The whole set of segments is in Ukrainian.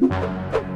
you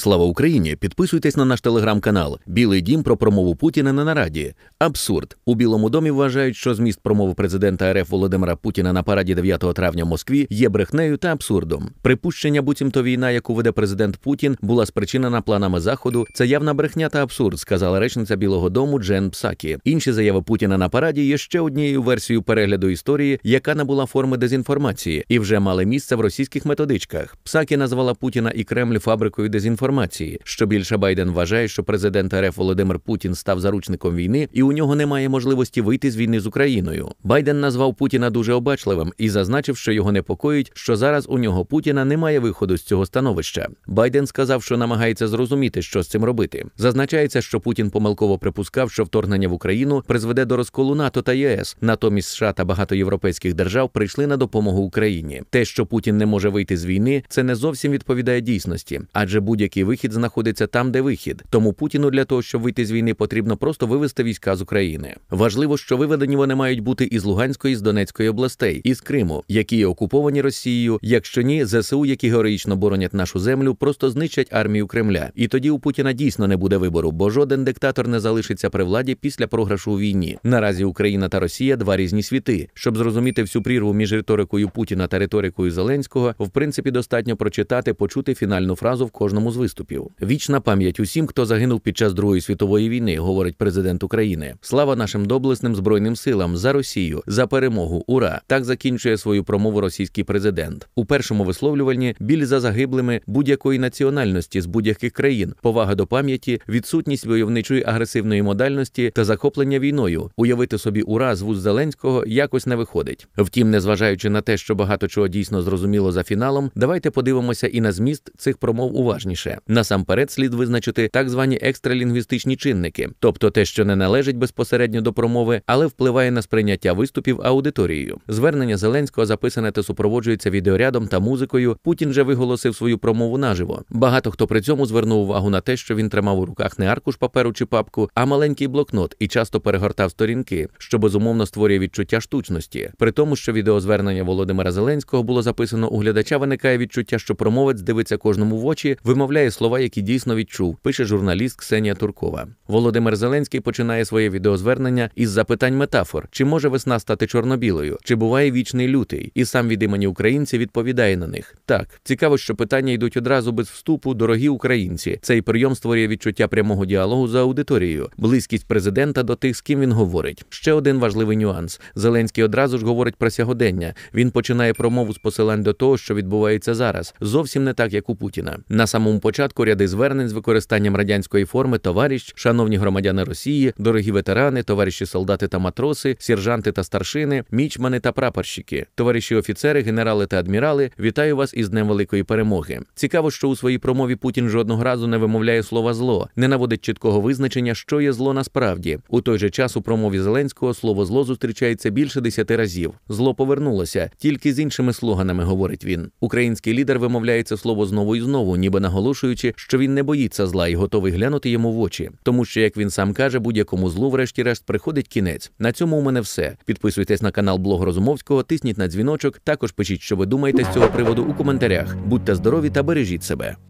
Слава Україні! Підписуйтесь на наш телеграм-канал. Білий дім про промову Путіна на нараді. Абсурд у Білому домі вважають, що зміст промови президента РФ Володимира Путіна на параді 9 травня в Москві є брехнею та абсурдом. Припущення, буцімто війна, яку веде президент Путін, була спричинена планами заходу. Це явна брехня та абсурд, сказала речниця Білого Дому Джен Псакі. Інші заяви Путіна на параді є ще однією версією перегляду історії, яка набула форми дезінформації і вже мали місце в російських методичках. Псакі назвала Путіна і Кремль фабрикою дезінформації інформації. Щобільше Байден вважає, що президент РФ Володимир Путін став заручником війни, і у нього немає можливості вийти з війни з Україною. Байден назвав Путіна дуже обачливим і зазначив, що його непокоїть, що зараз у нього Путіна немає виходу з цього становища. Байден сказав, що намагається зрозуміти, що з цим робити. Зазначається, що Путін помилково припускав, що вторгнення в Україну призведе до розколу НАТО та ЄС. Натомість США та багато європейських держав прийшли на допомогу Україні. Те, що Путін не може вийти з війни, це не зовсім відповідає дійсності, адже будь-які який вихід знаходиться там, де вихід. Тому Путіну для того, щоб вийти з війни, потрібно просто вивести війська з України. Важливо, що виведені вони мають бути із Луганської, з Донецької областей, із Криму, які є окуповані Росією. Якщо ні, ЗСУ, які героїчно боронять нашу землю, просто знищать армію Кремля. І тоді у Путіна дійсно не буде вибору, бо жоден диктатор не залишиться при владі після програшу у війні. Наразі Україна та Росія два різні світи. Щоб зрозуміти всю прірву між риторикою Путіна та риторикою Зеленського, в принципі, достатньо прочитати, почути фінальну фразу в кожному з виступів. Вічна пам'ять усім, хто загинув під час Другої світової війни, говорить президент України. Слава нашим доблесним збройним силам за Росію, за перемогу. Ура! Так закінчує свою промову російський президент. У першому висловлюванні біль за загиблими будь-якої національності з будь-яких країн, повага до пам'яті, відсутність войовничої агресивної модальності та захоплення війною. Уявити собі ура з вуз Зеленського якось не виходить. Втім, незважаючи на те, що багато чого дійсно зрозуміло за фіналом, давайте подивимося і на зміст цих промов уважніше інше. Насамперед слід визначити так звані екстралінгвістичні чинники, тобто те, що не належить безпосередньо до промови, але впливає на сприйняття виступів аудиторією. Звернення Зеленського записане та супроводжується відеорядом та музикою. Путін же виголосив свою промову наживо. Багато хто при цьому звернув увагу на те, що він тримав у руках не аркуш паперу чи папку, а маленький блокнот і часто перегортав сторінки, що безумовно створює відчуття штучності. При тому, що відеозвернення Володимира Зеленського було записано у глядача, виникає відчуття, що промовець дивиться кожному в очі, вимовляє вимовляє слова, які дійсно відчув, пише журналіст Ксенія Туркова. Володимир Зеленський починає своє відеозвернення із запитань метафор: чи може весна стати чорно-білою, чи буває вічний лютий, і сам від імені українців відповідає на них. Так цікаво, що питання йдуть одразу без вступу, дорогі українці. Цей прийом створює відчуття прямого діалогу за аудиторією, близькість президента до тих, з ким він говорить. Ще один важливий нюанс: Зеленський одразу ж говорить про сьогодення. Він починає промову з посилань до того, що відбувається зараз. Зовсім не так, як у Путіна. На самому початку ряди звернень з використанням радянської форми товаріщ, шановні громадяни Росії, дорогі ветерани, товариші солдати та матроси, сержанти та старшини, мічмани та прапорщики, товариші офіцери, генерали та адмірали, вітаю вас із Днем Великої Перемоги. Цікаво, що у своїй промові Путін жодного разу не вимовляє слова зло, не наводить чіткого визначення, що є зло насправді. У той же час у промові Зеленського слово зло зустрічається більше десяти разів. Зло повернулося, тільки з іншими слоганами говорить він. Український лідер вимовляється слово знову і знову, ніби наголошує наголошуючи, що він не боїться зла і готовий глянути йому в очі, тому що, як він сам каже, будь-якому злу, врешті-решт, приходить кінець. На цьому у мене все. Підписуйтесь на канал Блог Розумовського, тисніть на дзвіночок. Також пишіть, що ви думаєте з цього приводу у коментарях. Будьте здорові та бережіть себе.